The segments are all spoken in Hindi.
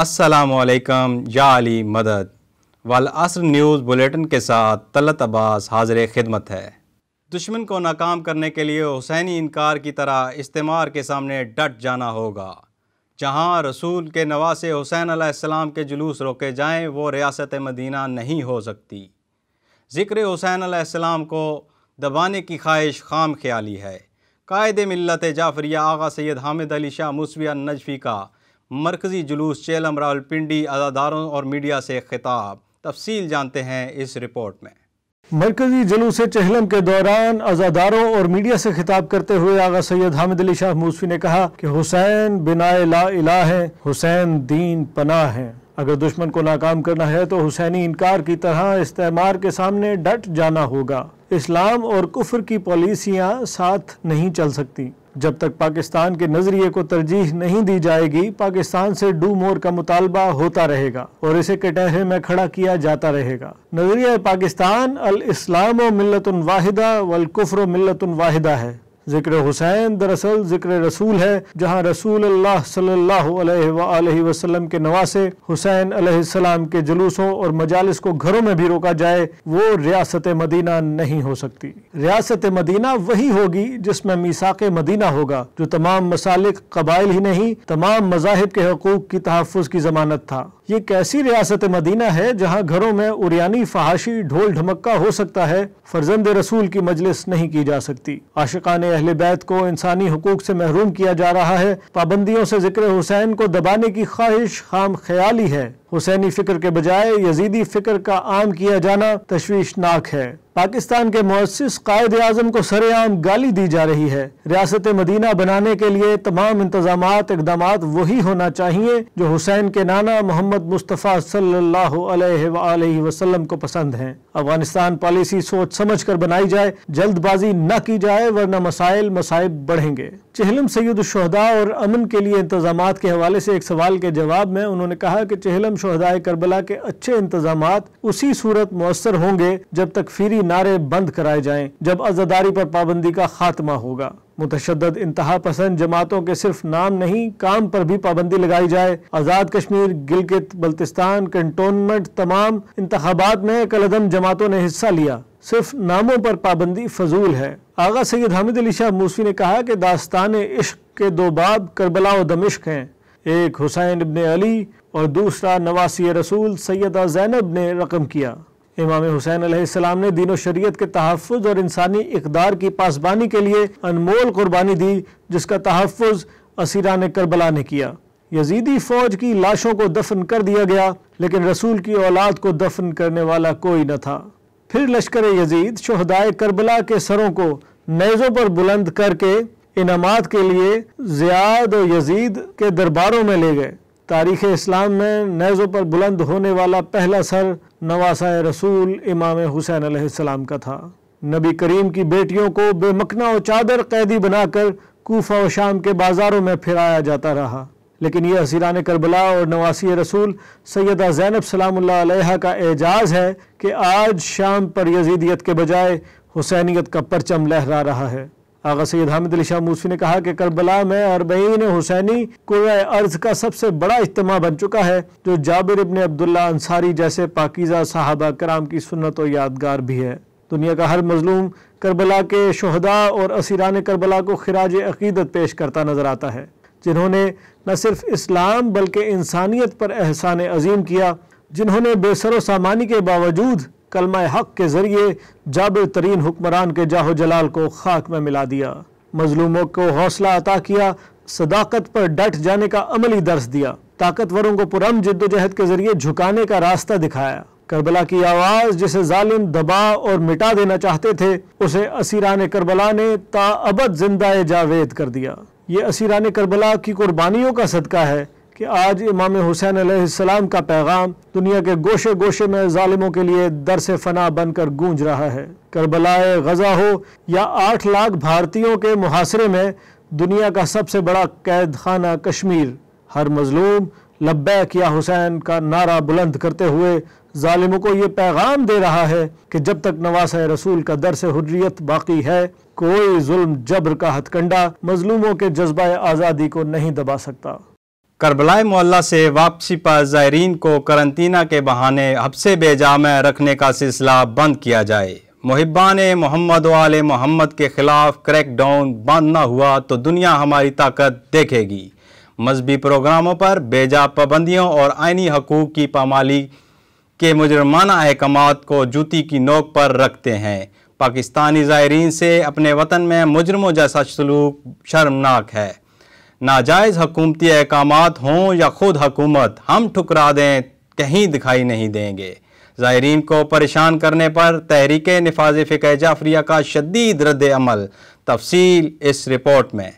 असलकम या अली मदद वाल असर न्यूज़ बुलेटिन के साथ तलत अब्बास हाजिर खिदमत है दुश्मन को नाकाम करने के लिए हुसैनी इनकार की तरह इस्तेमार के सामने डट जाना होगा जहाँ रसूल के नवासे हुसैन आसमाम के जुलूस रोके जाएँ वो रियासत मदीना नहीं हो सकती ज़िक्र हुसैन आसमाम को दबाने की ख्वाहिश खाम ख्याली है कायद मिलत जाफरिया आगा सैद हामिद अली शाह मुसविया नजफ़ी का मरकज़ी जुलूस चेलम रावलपिंडी अदादारों और मीडिया से खिताब तफसील जानते हैं इस रिपोर्ट में मरकजी जुलूस चहलम के दौरान अजादारों और मीडिया से खिताब करते हुए आगा सैयद हामिद अली शाह मूसफी ने कहा कि हुसैन बिना ला इला है हुसैन दीन पना है अगर दुश्मन को नाकाम करना है तो हुसैनी इनकार की तरह इस्तेमार के सामने डट जाना होगा इस्लाम और कुफर की पॉलिसियाँ साथ नहीं चल सकती जब तक पाकिस्तान के नज़रिए को तरजीह नहीं दी जाएगी पाकिस्तान से डू मोर का मुतालबा होता रहेगा और इसे कटहरे में खड़ा किया जाता रहेगा नज़रिया पाकिस्तान अल इस्लाम मिलत वाहिदा वलकुफ़र मिलत वाहिदा है ज़िक्र हुसैन दरअसल ज़िक्र रसूल है जहाँ रसूल अल्लाह सल्लल्लाहु अलैहि वसल्लम के नवासे हुसैन अलैहिस्सलाम के जुलूसों और मजालिस को घरों में भी रोका जाए वो रियासत मदीना नहीं हो सकती रियासत मदीना वही होगी जिसमें मीसाक मदीना होगा जो तमाम मसालिक कबाइल ही नहीं तमाम मजाहब के हकूक़ की तहफ़ की जमानत था ये एक ऐसी रियासत मदीना है जहाँ घरों में उरियानी फहाशी ढोल ढमक्का हो सकता है फर्जंद रसूल की मजलिस नहीं की जा सकती आशिकान अहल बैत को इंसानी हकूक से महरूम किया जा रहा है पाबंदियों से जिक्र हुसैन को दबाने की ख्वाहिश खाम ख्याली है हुसैनी फिक्र के बजाय यजीदी फिक्र का आम किया जाना तशवीशनाक है पाकिस्तान के मुसिस कायद आजम को सरेआम गाली दी जा रही है रियासत मदीना बनाने के लिए तमाम इंतजाम इकदाम वही होना चाहिए जो हुसैन के नाना मोहम्मद मुस्तफ़ा सल्लल्लाहु अलैहि वसल्लम को पसंद हैं अफगानिस्तान पॉलिसी सोच समझ कर बनाई जाए जल्दबाजी न की जाए वरना मसाइल मसाइब बढ़ेंगे चहलम सैद शहदा और अमन के लिए इंतजाम के हवाले से एक सवाल के जवाब में उन्होंने कहा कि चहलम शहदाय करबला के अच्छे इंतजाम उसी सूरत मौसर होंगे जब तक फिरी नारे बंद कराए जाएं जब आजादारी पर पाबंदी का खात्मा होगा मुतशद इंतहा पसंद जमातों के सिर्फ नाम नहीं काम पर भी पाबंदी लगाई जाए आज़ाद कश्मीर गिलगित बल्तिस्तान कंटोनमेंट तमाम इंतबात में कलदम जमातों ने हिस्सा लिया सिर्फ नामों पर पाबंदी फजूल है आगा सैद हामिद अली शाह मूसी ने कहा कि दास्तान इश्क के दो बाब करबला और दमिश्क हैं एक हुसैन इबन अली और दूसरा नवासी रसूल सैदा जैनब ने रकम किया इमाम हुसैन आसमाम ने दिनों शरीयत के तहफ़ और इंसानी इकदार की पासबानी के लिए अनमोल कुर्बानी दी जिसका तहफ़ असीरा ने करबला ने किया यजीदी फौज की लाशों को दफन कर दिया गया लेकिन रसूल की औलाद को दफन करने वाला कोई न था फिर लश्कर यजीद शहदाय करबला के सरों को नैज़ों पर बुलंद करके इनाम के लिए जियाद और यजीद के दरबारों में ले गए तारीख़ इस्लाम में नैज़ों पर बुलंद होने वाला पहला सर नवासा रसूल इमाम हुसैन आसमाम का था नबी करीम की बेटियों को बेमकना और चादर कैदी बनाकर कोफा व शाम के बाज़ारों में फिराया जाता रहा लेकिन यह हसीरान करबला और नवासी रसूल सैदा जैनब सलाम्ला का एजाज़ है कि आज शाम पर यजीदियत के बजाय हुसैनीत का परचम लहरा रहा है आगा सैद हामिद अली शाह मूसी ने कहा कि करबला में अरबईन हुसैनी कुए अर्ज का सबसे बड़ा इज्तम बन चुका है जो जाबिर इबन अब्दुल्ला अंसारी जैसे पाकिज़ा साहबा कराम की सुनत और यादगार भी है दुनिया का हर मजलूम करबला के शहदा और असीरान करबला को खराज अकीदत पेश करता नज़र आता है जिन्होंने न सिर्फ इस्लाम बल्कि इंसानियत पर एहसान अजीम किया जिन्होंने बेसर सामानी के बावजूद कलमा हक के ज़रिए जाबिर तरीन हुक्मरान के जाहो जलाल को खाक में मिला दिया मजलूमों को हौसला अता किया सदाकत पर डट जाने का अमली दर्ज दिया ताकतवरों को पुरम जद्दोजहद के ज़रिए झुकाने का रास्ता दिखाया करबला की आवाज़ जिसे जालिम दबा और मिटा देना चाहते थे उसे असीरान करबला ने ताबद जिंदा जावेद कर दिया ये असीरान करबला की कुर्बानियों का सदका है कि आज इमाम हुसैन सलाम का पैगाम दुनिया के गोशे गोशे में ालिमों के लिए से फना बनकर गूंज रहा है करबलाए गजा हो या आठ लाख भारतीयों के मुहासरे में दुनिया का सबसे बड़ा कैद खाना कश्मीर हर मजलूम लब्बैक या हुसैन का नारा बुलंद करते हुए ालिमों को ये पैगाम दे रहा है कि जब तक नवास रसूल का दर से हुर्रियत बाकी है कोई जुल्म जबर का हथकंडा मजलूमों के जज्बा आज़ादी को नहीं दबा सकता करबलाए मोहल्ला से वापसी पर ज़ायरीन को करंतना के बहाने हफ्से बेजाम रखने का सिलसिला बंद किया जाए मुहबान मोहम्मद वाल मोहम्मद के ख़िलाफ़ क्रैक डाउन बंद ना हुआ तो दुनिया हमारी ताकत देखेगी मजहबी प्रोग्रामों पर बेजा पाबंदियों और आइनी हकूक़ की पामाली के मुजरमाना अहकाम को जूती की नोक पर रखते हैं पाकिस्तानी ज़ायरीन से अपने वतन में मुजरमों जैसा सलूक शर्मनाक है नाजायज़ हकूमती अहकाम हों या ख़ुद हकूमत हम ठुकरा दें कहीं दिखाई नहीं देंगे ज़ायरीन को परेशान करने पर तहरीक नफाज फ़िक जाफरिया का शदीद रद्द अमल तफसील इस रिपोर्ट में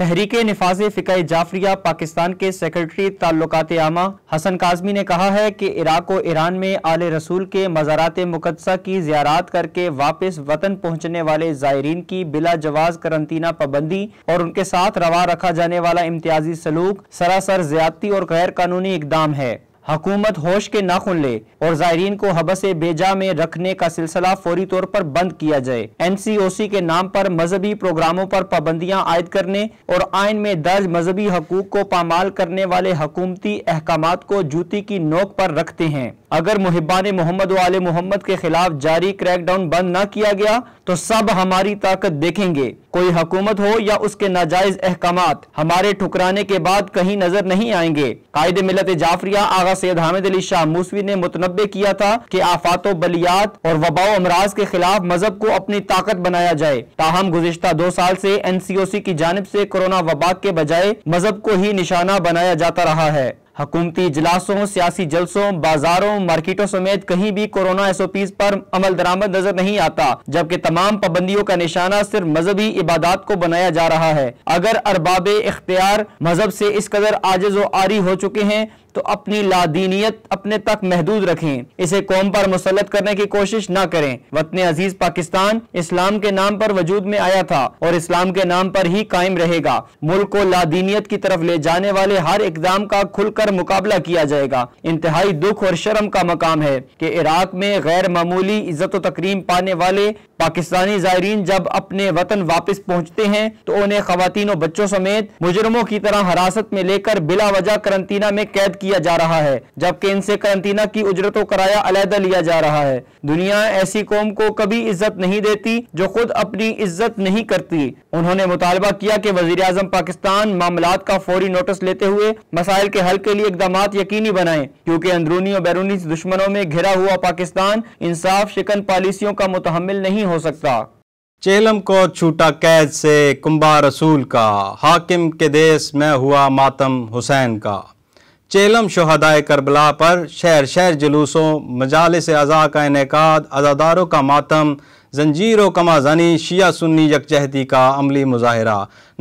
तहरीक नफाज फ़िका जाफरिया पाकिस्तान के सेक्रेटरी ताल्लुकात आमा हसन काजमी ने कहा है कि इराक और ईरान में आले रसूल के मज़ारात मुकदसा की ज्यारत करके वापस वतन पहुँचने वाले ज़ायरीन की बिला जवाज करंतना पाबंदी और उनके साथ रवा रखा जाने वाला इम्तियाजी सलूक सरासर ज्यादती और गैर कानूनी इकदाम है हकूमत होश के नाखुन ले और जायरीन को हबस बेजा में रखने का सिलसिला फौरी तौर पर बंद किया जाए एन सी ओ सी के नाम पर मजहबी प्रोग्रामों पर पाबंदियाँ आयद करने और आयन में दर्ज मजहबी हकूक को पामाल करने वाले हकूमती अहकाम को जूती की नोक पर रखते हैं अगर मुहिबान मोहम्मद वाले मोहम्मद के खिलाफ जारी क्रैकडाउन बंद न किया गया तो सब हमारी ताकत देखेंगे कोई हकूमत हो या उसके नाजायज अहकाम हमारे ठुकराने के बाद कहीं नजर नहीं आएंगे कायद मिलत जाफरिया आगा सैद हामिद अली शाह मूसवी ने मुतनबे किया था कि आफातो बलियात और वबाओ अमराज के खिलाफ मजहब को अपनी ताकत बनाया जाए ताहम गुजशत दो साल से एन सी ओ सी की जानब से कोरोना वबा के बजाय मजहब को ही निशाना बनाया जाता रहा है हकूमती इजलासों सियासी जलसों बाजारों मार्केटों समेत कहीं भी कोरोना एस ओ पी पर अमल दरामद नजर नहीं आता जबकि तमाम पाबंदियों का निशाना सिर्फ मजहबी इबादत को बनाया जा रहा है अगर अरबाब इख्तियार मजहब से इस कदर आजिज व आरी हो चुके हैं तो अपनी लादीनियत अपने तक महदूद रखें इसे कौम पर मुसलत करने की कोशिश न करें वतन अजीज पाकिस्तान इस्लाम के नाम पर वजूद में आया था और इस्लाम के नाम पर ही कायम रहेगा मुल्क को लादीनियत की तरफ ले जाने वाले हर इकदाम का खुलकर मुकाबला किया जाएगा इंतहाई दुख और शर्म का मकाम है की इराक में गैर मामूली इज्जत तकरीम पाने वाले पाकिस्तानी जायरीन जब अपने वतन वापस पहुँचते हैं तो उन्हें खातनों बच्चों समेत मुजरमों की तरह हिरासत में लेकर बिला वजह करंतना में कैद किया जा रहा है जबकि इनसे करंतना की उजरत कराया अलहदा लिया जा रहा है दुनिया ऐसी कौम को कभी इज्जत नहीं देती जो खुद अपनी इज्जत नहीं करती उन्होंने मुतालबा किया कि वजीर अजम पाकिस्तान मामला का फौरी नोटिस लेते हुए मसाइल के हल के लिए इकदाम यकीनी बनाए क्योंकि अंदरूनी और बैरूनी दुश्मनों में घिरा हुआ पाकिस्तान इंसाफ शिकन पॉलिसियों का मुतहमल नहीं हो सकता चेलम को छूटा कैद से कुंबा रसूल का हाकिम के देश में हुआ मातम हुसैन का चेलम शहदाय करबला पर शहर शहर जुलूसों मजालस अज़ा का इनका अज़ादारों का मातम जंजीरों कमा जनी शिया सुन्नी यकजहती का अमली मुजाहरा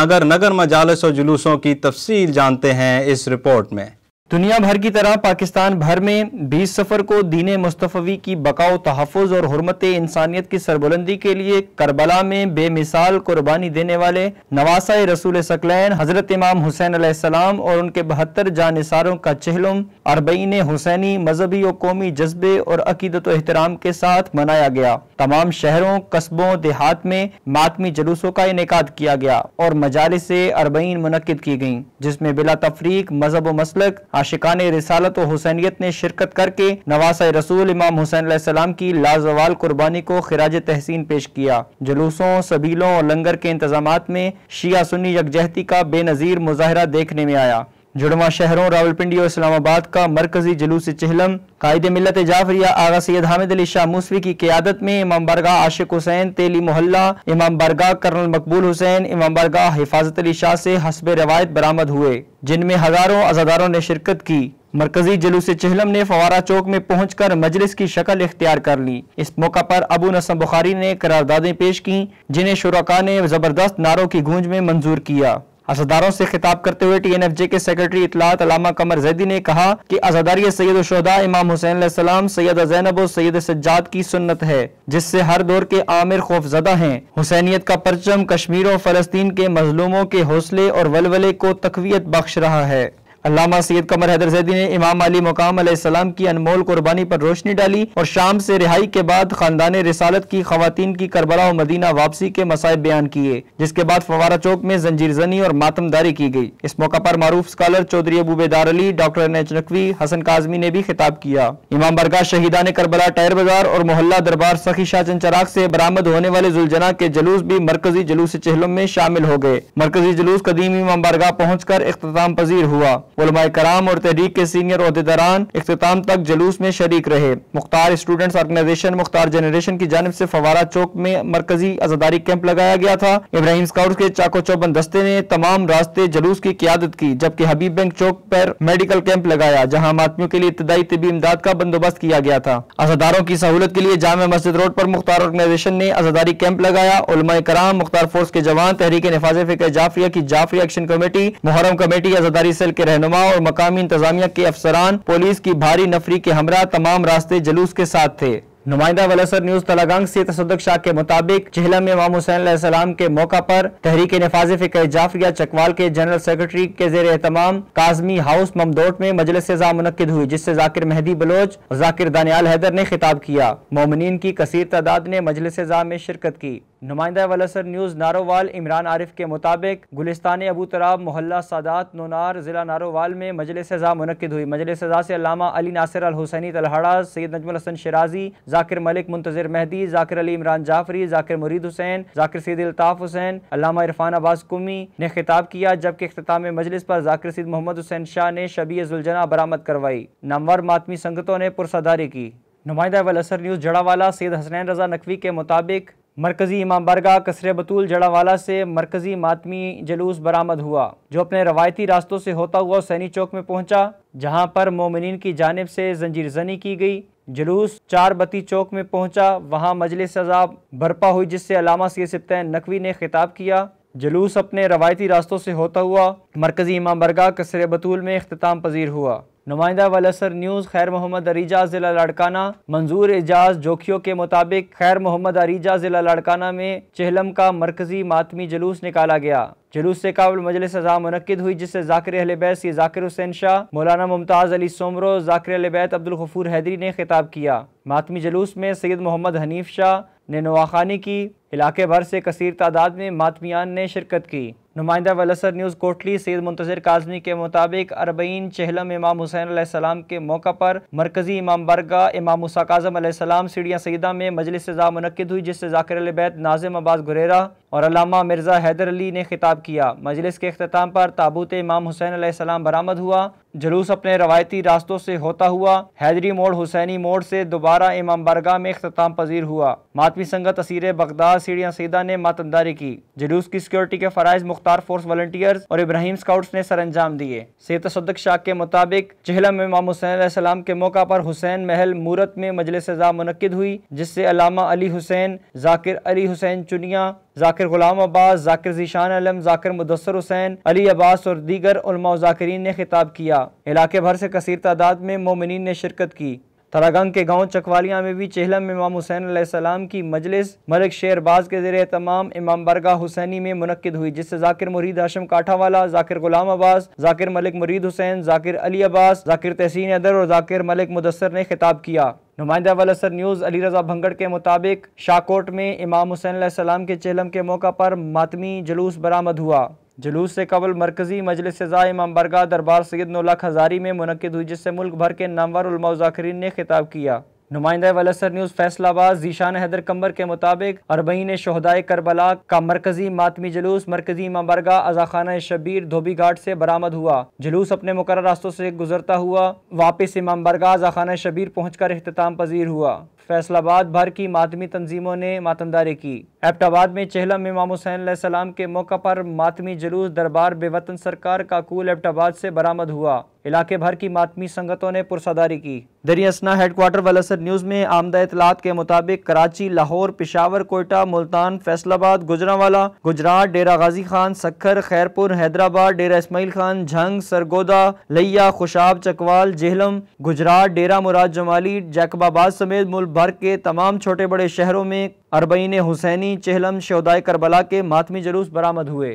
नगर नगर मजालस व जुलूसों की तफसील जानते हैं इस रिपोर्ट में दुनिया भर की तरह पाकिस्तान भर में 20 सफ़र को दीन मुस्तफ़ी की बकाव तहफ़ और हरमत इंसानियत की सरबुलंदी के लिए करबला में बेमिसाल कुर्बानी देने वाले नवासा रसूल सकलैन हज़रत इमाम हुसैन आसमाम और उनके बहत्तर जानसारों का चहलम अरबईन हुसैनी मजहबी और कौमी जज्बे और अकीदत एहतराम के साथ मनाया गया तमाम शहरों कस्बों देहात में मातमी जलूसों का इनका किया गया और मजालिस अरबईन मनद की गई जिसमें बिला तफरीक मजहब मसलक आशिकान रसालत व हुसैनियत ने शिरकत करके नवासा रसूल इमाम हुसैन सलाम की लाजवाल कुर्बानी को खराज तहसीन पेश किया जुलूसों सबीलों और लंगर के इंतजाम में शिया सुन्नी यकजहती का बेनज़ीर मुजाहरा देखने में आया जुड़वा शहरों रावलपिंडी और इस्लामाबाद का मरकजी जलूस चहलम कायद मिलत जाफरिया आगा सैद हामिद अली शाह मूसवी की क्यादत में इमाम बरगा आशिक हुसैन तेली मोहल्ला इमाम बरगाह कर्नल मकबूल हुसैन इमाम बरगा हिफाजत अली शाह से हसब रवायत बरामद हुए जिनमें हजारों अजादारों ने शिरकत की मरकजी जलूस चहलम ने फवारा चौक में पहुँच कर मजलिस की शक्ल इख्तियार कर ली इस मौका पर अबू नसम बुखारी ने करारदादें पेश की जिन्हें शुरा ने जबरदस्त नारों की गूंज में मंजूर किया असदारों से खिताब करते हुए टी एन एफ जे के सेक्रेटरी इतलात अलामा कमर जैदी ने कहा की आजादारी सैयद शहदा इमाम हुसैन सलाम सैद जैनब और सैद सज्जाद की सुन्नत है जिससे हर दौर के आमिर खौफजदा है हुसैनियत का परचम कश्मीर और फलस्तीन के मजलूमों के हौसले और वलवले को तकवीत बख्श रहा है अलामा सैद कमर हैदर जैदी ने इमाम अली मकाम सलाम की अनमोल कुर्बानी पर रोशनी डाली और शाम से रिहाई के बाद खानदान रिसालत की खातन की करबला और मदीना वापसी के मसायब बयान किए जिसके बाद फवारा चौक में जंजीर जनी और मातमदारी की गई इस मौका पर मारूफ scholar Chaudhry Abubedar Ali doctor H Naqvi Hasan Kazmi ने भी खिताब किया इमाम बरगा शहीदा ने करबला टायर बाजार और मोहल्ला दरबार सखी शाह चंचराग से बरामद होने वाले जुलझना के जलूस भी मरकजी जलूस चहलों में शामिल हो गए मरकजी जलूस कदीम इमाम बरगा पहुँच कर अख्ताम पजीर हुआ उलमा कराम और तहरीक के सीनियर अहदेदारान अख्ताम तक जलूस में शरीक रहे Mukhtar students organisation Mukhtar generation की जानब से फवारा चौक में मरकजी आजादारी कैंप लगाया गया था इब्राहिम स्काउट के चाको चौबन दस्ते ने तमाम रास्ते जलूस की क्यादत की जबकि हबीब बैंक चौक पर मेडिकल कैंप लगाया जहाँ आत्मियों के लिए इब्तदाई तबी इमदाद का बंदोबस्त किया गया था आजादारों की सहूलत के लिए जाम मस्जिद रोड पर मुख्तार ऑर्गेनाइजेशन ने आजादारी कैंप लगाया उलमा कराम मुख्तार फोर्स के जवान तहरीक नफाज फिक्र जाफरिया की Jafri action committee Muharram committee आजादारी सेल के रहनुमा रहनुमा और मकामी इंतजामिया के अफसरान पुलिस की भारी नफरी के हमरा तमाम रास्ते जलूस के साथ थे नुमाइंदा वलसर न्यूज तलागंग से तसदक शाह के मुताबिक चेहला में इमाम हुसैन सलाम के मौका पर तहरीक नफाज फिकर जाफरिया चकवाल के जनरल सेक्रेटरी के जेर एहतमाम काजमी हाउस ममदोट में मजलिस सजा मनद हुई जिससे जाकिर मेहदी बलोच और जाकिर दानियाल हैदर ने खिताब किया मोमिन की कसर तादाद ने मजलिस में शिरकत की नुमाइंदा वलसर न्यूज़ नारोवाल इमरान आरिफ के मुताबिक गुलिस्तान अबू तराब मोहल्ला सादात नोनार ज़िला नारोवाल में मजलिस सज़ा मनद हुई मजलिस सज़ा से अलामा अली नासिर अल हुसैनी तलहाड़ा सैद नजमल हसन शराजी जाकिर मलिक मुंतजर महदी जाकिर अली इमरान जाफरी जाकिर मुरीद हुसैन जाकिर सैद अल्ताफ़ हुसैन अलामा इरफान अब्बास कुमी ने खिताब किया जबकि अख्ताम मजलिस पर जाकिर सैद मोहम्मद हुसैन शाह ने शबी जुलजना बरामद करवाई नामवर मातमी संगतों ने पुरसदारी की नुमाइंदा वलसर न्यूज़ जड़ावाला सैद हसनैन रजा नकवी के मुताबिक मरकज़ी इमाम बरगा कसर बतूल जड़ावाला से मरकज़ी मातमी जलूस बरामद हुआ जो अपने रवायती रास्तों से होता हुआ सैनी चौक में पहुंचा जहां पर मोमिन की जानब से जंजीर जनी की गई जलूस चार बती चौक में पहुंचा वहां मजलिस अजाब बर्पा हुई जिससे अलामा सी सिप्तन नकवी ने खिताब किया जलूस अपने रवायती रास्तों से होता हुआ मरकज़ी इमाम बरगा कसर बतूल में अख्ताम पजीर हुआ नुमाइंदा वलसर न्यूज़ खैर मोहम्मद अरीजा ज़िला लाड़काना मंजूर एजाज जोखियों के मुताबिक खैर मोहम्मद अरीजा ज़िला लाड़काना में चहलम का मरकजी मातमी जुलूस निकाला गया जुलूस से काबिल मजलिस अजा मनद हुई जिससे जाकिर अहलबैस सी जाकिर हुसैन शाह मौलाना मुमताज़ अली सोमरो जाकिर अहलबैत अब्दुलगफूर हैदरी ने खिताब किया मातमी जुलूस में सैद मोहम्मद हनीफ शाह ने नवाखानी की इलाके भर से कसर तादाद में मातमियान ने शिरकत की नुमाइंदा वलसर न्यूज़ कोटली सैद मुंतजर काजमी के मुताबिक अरबईन चहलम इमाम हुसैन सलाम के मौका पर मरकजी इमाम बरगा इमाम मुसाकाजम सीढ़िया सईदा में मजलिस सजा मनद हुई जिससे जाकिर बैत नाजिम अब्बास गुरेरा और अलामा मिर्ज़ा हैदर अली ने खिताब किया मजलिस के अख्ताम पर ताबूत इमाम हुसैन आसमाम बरामद हुआ जुलूस अपने रवायती रास्तों से होता हुआ हैदरी मोड़ हुसैनी मोड़ से दोबारा इमाम बरगाह में अख्ताम पजीर हुआ मातमी संगत असीर बगदाद सीढ़िया सीधा ने मातमदारी की जुलूस की सिक्योरिटी के फरज़ मुख्तार फोर्स वॉल्टियर्स और इब्राहिम स्काउट्स ने सर अंजाम दिए से तसदक शाह के मुताबिक चहलम इमाम हुसैन के मौका पर हुसैन महल मूरत में मजलिस सजा मनद हुई जिससे अलामा अली हुसैन जाकिर अली हुसैन चुनिया जाकिर गुलाम अब्बास जाकिर जीशान अलम जाकिर मुदसर हुसैन अली अब्बास और दीगर उलमा जाकरीन ने खिताब किया इलाके भर से कसर तादाद में मोमिन ने शिरकत की तरागंग के गांव चकवालिया में भी चेहलम इमाम हुसैन सलाम की मजलिस मलिक शेरबाज के जरिए तमाम इमाम बरगा हुसैनी में मुनद हुई जिससे जाकिर मुरीद आशम काठावाला जाकिर गुलाम अब्बास जाकिर मलिक मुरीद हुसैन जाकिर अली अब्बास जाकिर तहसीन अदर और जाकिर मलिक मुदसर ने खिताब किया नुमाइंदा वलसर न्यूज़ अली रजा भंगड़ के मुताबिक शाहकोट में इमाम हुसैन सलाम के चेहलम के मौका पर मातमी जलूस बरामद हुआ जुलूस से कबल मरकजी मजलिस सजा इमाम बरगा दरबार सैद नोलख हज़ारी में मुनद हुई जिससे मुल्क भर के नामवर जाकरीन ने खिताब किया नुमाइंदा वलसर न्यूज़ फैसलाबाद जीशान हैदर कम्बर के मुताबिक अरबईन शहदाय करबला का मरकजी मातमी जलूस मरकजी बरगा अजाखाना शबीर धोबी घाट से बरामद हुआ जलूस अपने मुकर रास्तों से गुजरता हुआ वापस इमाम बरगा अजाखाना शबीर पहुँच कर अख्ताम पजीर हुआ फैसलाबाद भर की मातमी तंजीमों ने मातमदारी की एबटाबाद में चेहलम इमाम हुसैन सलाम के मौका पर मातमी जुलूस दरबार बेवतन सरकार का कूल एबटाबाद से बरामद हुआ इलाके भर की मातमी संगतों ने पुरसादारी की दरियासना हेडक्वार्टर वलसर न्यूज़ में आमदा इतलात के मुताबिक कराची लाहौर पिशावर कोयटा मुल्तान फैसलाबाद गुजरावाला गुजरात डेरा गाजी खान सखर खैरपुर हैदराबाद डेरा इसमाइल खान झंग सरगोदा लैया खुशाब चकवाल जेहलम गुजरात डेरा मुराद जमाली जैकबाबाद समेत मुल्क भर के तमाम छोटे बड़े शहरों में अरबईन हुसैनी चहलम शहदाय करबला के मातमी जलूस बरामद हुए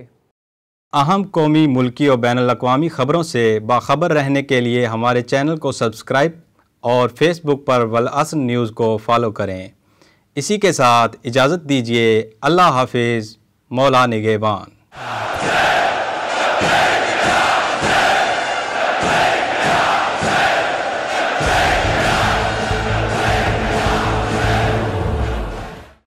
अहम कौमी मुल्की और बैन अवी ख़बरों से बाखबर रहने के लिए हमारे चैनल को सब्सक्राइब और फेसबुक पर वलअसन न्यूज़ को फॉलो करें इसी के साथ इजाज़त दीजिए अल्लाह हाफिज़ मौला निगेबान